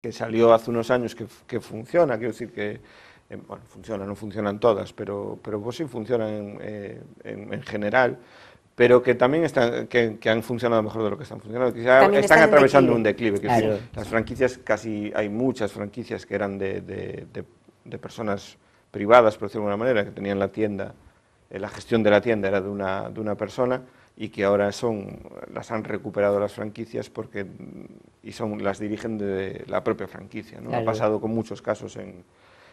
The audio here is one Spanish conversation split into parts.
que salió hace unos años que, funciona, quiero decir que, eh, bueno, funciona, no funcionan todas, pero, pero pues sí funcionan eh, en, general, pero que también están, que, han funcionado mejor de lo que están funcionando. que están, atravesando un declive. las franquicias, casi hay muchas franquicias que eran de, personas privadas, por decirlo de alguna manera, que tenían la tienda, eh, la gestión de la tienda era de una, de una persona, y que ahora son, las han recuperado las franquicias porque, y son, las dirigen de la propia franquicia. ¿no? Ha pasado con muchos casos en,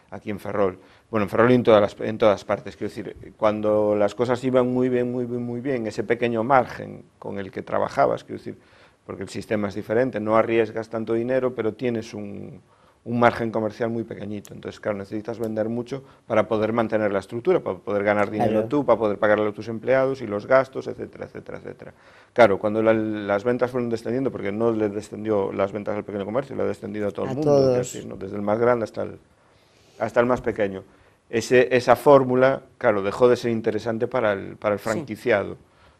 aquí en Ferrol. Bueno, en Ferrol y en todas, en todas partes. Quiero decir, cuando las cosas iban muy bien, muy bien, muy bien, ese pequeño margen con el que trabajabas, quiero decir, porque el sistema es diferente, no arriesgas tanto dinero, pero tienes un, un margen comercial muy pequeñito. Entonces, claro, necesitas vender mucho para poder mantener la estructura, para poder ganar dinero tú, para poder pagarle a tus empleados y los gastos, etcétera, etcétera, etcétera. Claro, cuando las ventas fueron descendiendo, porque no le descendió las ventas al pequeño comercio, le ha descendido a todo el mundo, desde el más grande hasta el, hasta el más pequeño. esa fórmula, claro, dejó de ser interesante para el, para el franquiciado.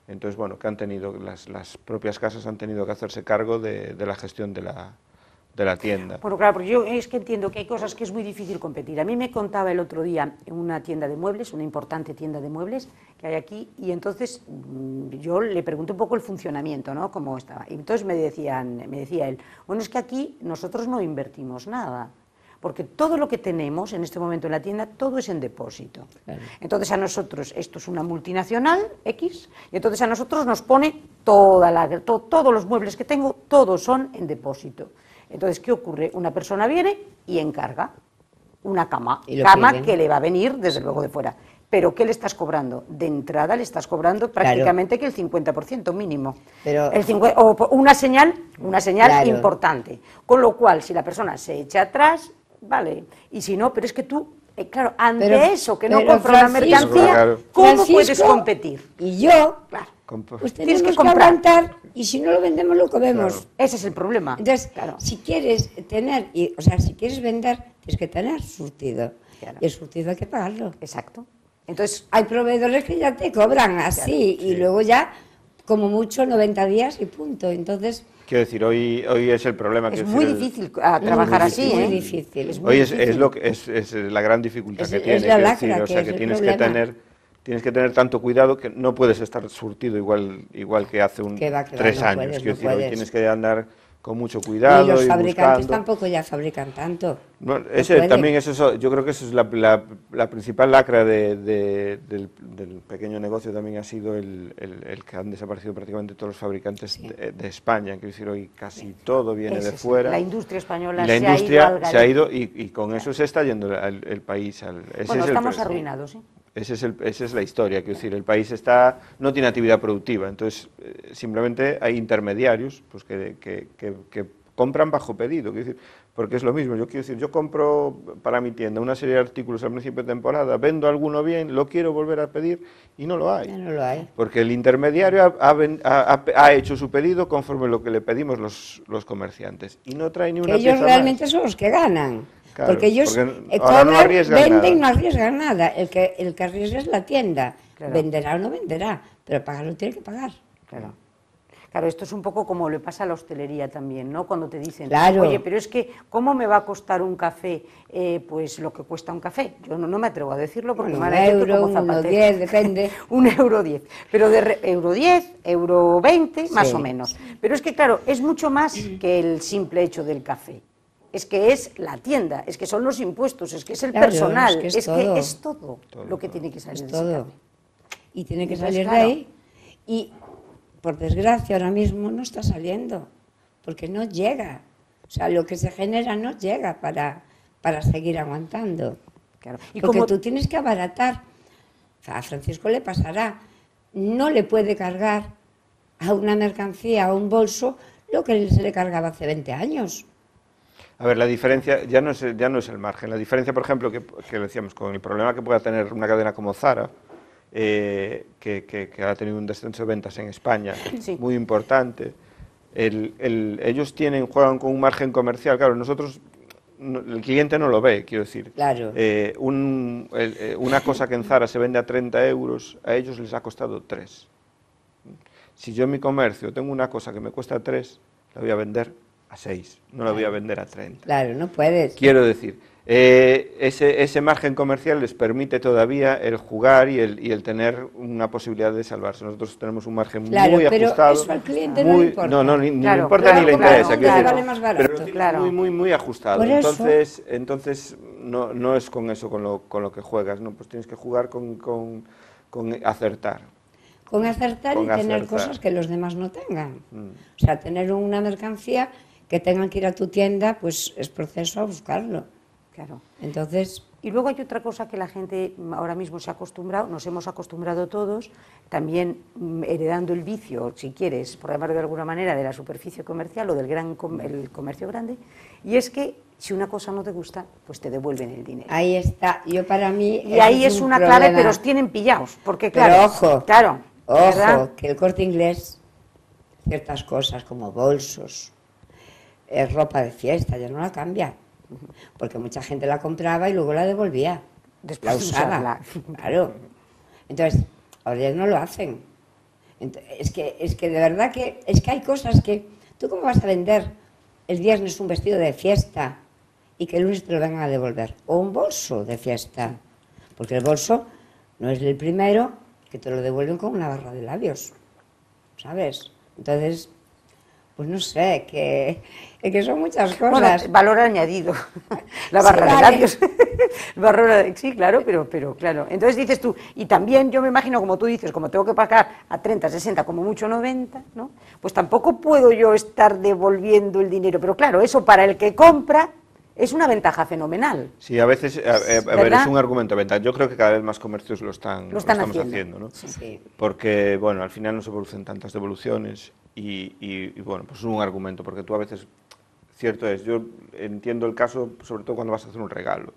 Entonces, bueno, que han tenido, las, propias casas han tenido que hacerse cargo de, de la gestión de la, de la tienda. Bueno, claro, porque yo es que entiendo que hay cosas que es muy difícil competir. A mí me contaba el otro día en una tienda de muebles, una importante tienda de muebles que hay aquí, y entonces mm, yo le pregunté un poco el funcionamiento, ¿no? Cómo estaba. Y entonces me, decían, me decía él, bueno, es que aquí nosotros no invertimos nada. Porque todo lo que tenemos en este momento en la tienda, todo es en depósito. Entonces a nosotros, esto es una multinacional X, y entonces a nosotros nos pone toda la, todos los muebles que tengo, todos son en depósito. Entonces, ¿qué ocurre? Una persona viene y encarga una cama, cama que le va a venir desde luego de fuera. Pero ¿qué le estás cobrando? De entrada le estás cobrando prácticamente que el 50% mínimo. Pero, el o una señal, una señal importante. Con lo cual, si la persona se echa atrás, vale. Y si no, pero es que tú, eh, claro, ante eso, que no compro la mercancía, ¿cómo puedes competir? Y yo, claro pues tenemos que, que, y si no lo vendemos lo comemos. Ese es el problema. Entonces, claro. si quieres tener, y, o sea, si quieres vender, tienes que tener surtido. Y el surtido hay que pagarlo. Exacto. Entonces, hay proveedores que ya te cobran así y luego ya, como mucho, 90 días y punto. Entonces... Quiero decir, hoy, hoy es el problema. que Es muy difícil ah, trabajar así. ¿eh? Muy difícil, es muy hoy es, Es, lo que, es, es la gran dificultad que tienes. La lacra, que o que tienes que tener tienes que tener tanto cuidado que no puedes estar surtido igual, igual que hace un tres años. tienes que andar con mucho cuidado. Y los fabricantes tampoco ya fabrican tanto. también eso, yo creo que eso es la, principal lacra del, pequeño negocio también ha sido el, que han desaparecido prácticamente todos los fabricantes de, España. Quiero decir, hoy casi todo viene de fuera. La industria española se, ha ido se ha ido y, con eso se está yendo el, país. Al, ese bueno, estamos arruinados. ¿sí? ¿eh? esa es la historia, Quiero decir, el país está, no tiene actividad productiva, entonces eh, simplemente hay intermediarios pues, que, compran bajo pedido, decir, porque es lo mismo, yo quiero decir, yo compro para mi tienda una serie de artículos al principio de temporada, vendo alguno bien, lo quiero volver a pedir y no lo hay. Porque el intermediario ha, hecho su pedido conforme lo que le pedimos los, comerciantes y no trae ni una Ellos realmente son los que ganan porque ellos venden no arriesgan nada. El que, el que arriesga es la tienda. Venderá o no venderá, pero pagar lo tiene que pagar. Claro. Claro, esto es un poco como le pasa a la hostelería también, ¿no? Cuando te dicen, oye, pero es que, ¿cómo me va a costar un café? Eh, pues lo que cuesta un café. Yo no, me atrevo a decirlo porque un me van a decir diez, depende. un euro diez. Pero de euro diez, euro veinte, más o menos. Pero es que, claro, es mucho más que el simple hecho del café es que es la tienda, es que son los impuestos, es que es el personal, es, que es, todo, lo que tiene que salir es todo. Y tiene que salir de ahí. Y por desgracia ahora mismo no está saliendo, porque no llega. O sea, lo que se genera no llega para, para seguir aguantando. Y porque como... tú tienes que abaratar. A Francisco le pasará. No le puede cargar a una mercancía, a un bolso, lo que se le cargaba hace 20 años. A ver, la diferencia ya no es, ya no es el margen. La diferencia, por ejemplo, que, lo decíamos con el problema que pueda tener una cadena como Zara, eh, que, ha tenido un descenso de ventas en España muy importante, ellos tienen, juegan con un margen comercial. Claro, nosotros el cliente no lo ve, quiero decir. Claro. Eh, eh, una cosa que en Zara se vende a 30 euros, a ellos les ha costado 3. Si yo en mi comercio tengo una cosa que me cuesta 3, la voy a vender a 6, no la lo voy a vender a 30. Claro, no puedes. Quiero decir, eh, ese, ese, margen comercial les permite todavía el jugar y el, y el, tener una posibilidad de salvarse. Nosotros tenemos un margen claro, muy pero ajustado. Eso al cliente no No, no, importa ni le interesa. vale más barato, claro. muy, muy, muy ajustado. entonces, entonces no, es con eso con lo, que juegas, ¿no? Pues tienes que jugar con, acertar. Con acertar y tener cosas que los demás no tengan. Mm. O sea, tener una mercancía que tengan que ir a tu tienda, pues es proceso a buscarlo. Claro. Entonces. Y luego hay otra cosa que la gente ahora mismo se ha acostumbrado, nos hemos acostumbrado todos, también mm, heredando el vicio, si quieres, por llamarlo de alguna manera, de la superficie comercial o del gran el comercio grande, y es que si una cosa no te gusta, pues te devuelven el dinero. Ahí está. Yo para mí. Y ahí es una clave, pero os tienen pillados, porque claro. ojo. Claro. Ojo, que el corte inglés, ciertas cosas como bolsos, es ropa de fiesta, ya no la cambia. Porque mucha gente la compraba y luego la devolvía. Después la usaba. Claro. Entonces, ahora ya no lo hacen. es, que, es que de verdad que, es que hay cosas que. ¿Tú cómo vas a vender el día es un vestido de fiesta y que el lunes te lo vengan a devolver? O un bolso de fiesta. Porque el bolso no es el primero que te lo devuelven con una barra de labios. ¿Sabes? Entonces, pues no sé, que, que son muchas cosas. valor añadido. La barra sí, de sí, claro, pero, pero claro. Entonces dices tú, y también yo me imagino, como tú dices, como tengo que pagar a 30, 60, como mucho 90, ¿no? Pues tampoco puedo yo estar devolviendo el dinero. Pero claro, eso para el que compra es una ventaja fenomenal. Sí, a veces, a, es un argumento ventaja. Yo creo que cada vez más comercios lo están, estamos haciendo, ¿no? Porque, bueno, al final no se producen tantas devoluciones y, bueno, pues es un argumento, porque tú a veces, cierto es, yo entiendo el caso, sobre todo cuando vas a hacer un regalo.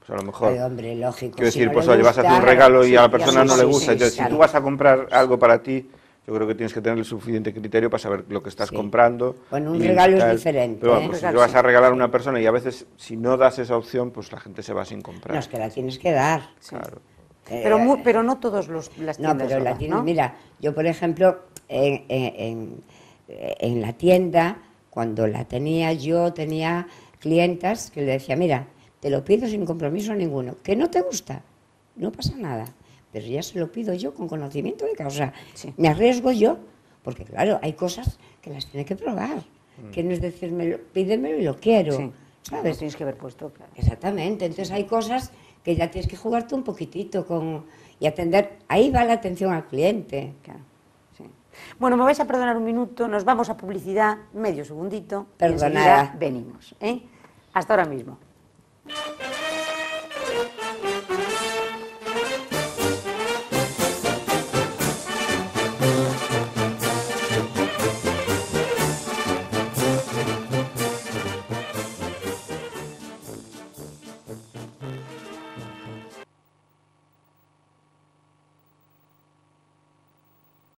Pues a lo mejor. hombre, lógico. Quiero decir, pues oye, vas a hacer un regalo y a la persona no le gusta. Entonces, si tú vas a comprar algo para ti, yo creo que tienes que tener el suficiente criterio para saber lo que estás comprando. Bueno, un regalo es diferente. Pero bueno, pues, ¿eh? vas a regalar a una persona y a veces, si no das esa opción, pues la gente se va sin comprar. No, es que la tienes que dar. Claro. pero, eh, pero no todos los las tiendas. No, pero la mira, yo por ejemplo, en, la tienda, cuando la tenía yo, tenía clientas que le decía, mira, te lo pido sin compromiso ninguno, que no te gusta, no pasa nada, pero ya se lo pido yo con conocimiento de causa, me arriesgo yo, porque claro, hay cosas que las tiene que probar, mm. que no es decirme, pídemelo y lo quiero, ¿sabes? tienes que haber puesto, Exactamente, entonces hay cosas que ya tienes que jugarte un poquitito con, y atender, ahí va la atención al cliente. Claro. Bueno, me vais a perdonar un minuto, nos vamos a publicidad, medio segundito. y venimos. ¿eh? Hasta ahora mismo.